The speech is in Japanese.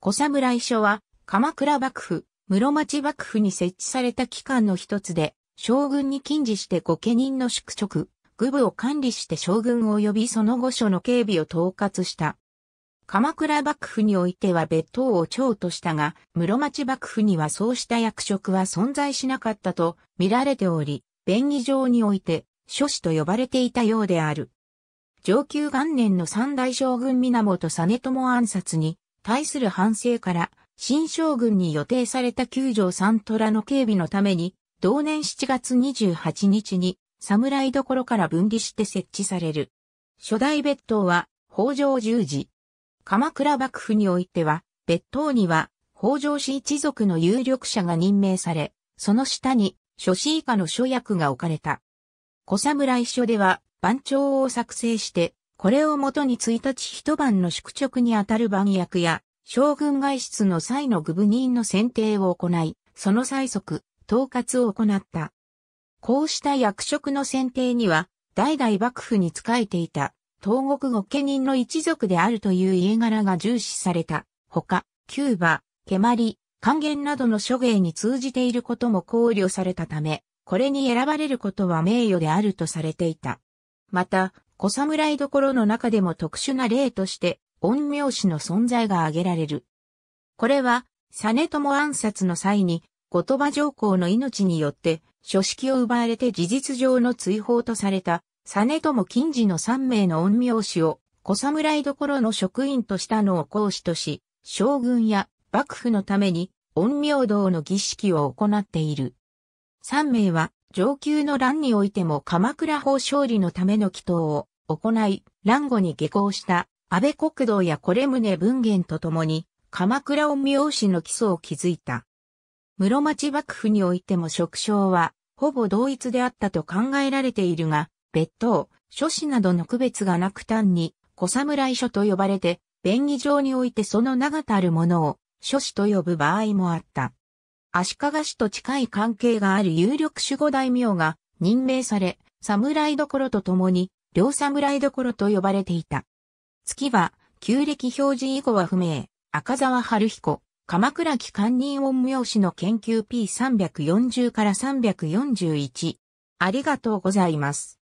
小侍所は、鎌倉幕府、室町幕府に設置された機関の一つで、将軍に禁じして御家人の宿直、愚部を管理して将軍及びその後所の警備を統括した。鎌倉幕府においては別当を長としたが、室町幕府にはそうした役職は存在しなかったと見られており、便宜上において、諸子と呼ばれていたようである。上級元年の三大将軍源実朝暗殺に、対する反省から、新将軍に予定された九条三虎の警備のために、同年7月28日に、侍どころから分離して設置される。初代別当は、北条十字。鎌倉幕府においては、別当には、北条氏一族の有力者が任命され、その下に、諸子以下の諸役が置かれた。小侍書では、番長を作成して、これをもとに1日一晩の宿直にあたる番役や、将軍外出の際の具部人の選定を行い、その最速、統括を行った。こうした役職の選定には、代々幕府に仕えていた、東国御家人の一族であるという家柄が重視された、ほか、キューバ、ケマリ、還元などの諸芸に通じていることも考慮されたため、これに選ばれることは名誉であるとされていた。また、小侍どころの中でも特殊な例として、恩苗師の存在が挙げられる。これは、実モ暗殺の際に、後鳥羽上皇の命によって、書式を奪われて事実上の追放とされた、実モ近時の三名の恩苗師を、小侍どころの職員としたのを講師とし、将軍や幕府のために、恩苗道の儀式を行っている。三名は、上級の乱においても鎌倉法勝利のための祈祷を行い、乱後に下校した安倍国道やこれ宗文言と共に、鎌倉陰陽氏の基礎を築いた。室町幕府においても職称は、ほぼ同一であったと考えられているが、別当、諸子などの区別がなく単に、小侍書と呼ばれて、便宜上においてその名がたるものを、諸子と呼ぶ場合もあった。足利氏と近い関係がある有力守護大名が任命され、侍どころと共に、両侍どころと呼ばれていた。月は、旧暦表示以後は不明、赤沢春彦、鎌倉期官人音名詞の研究 P340 から341。ありがとうございます。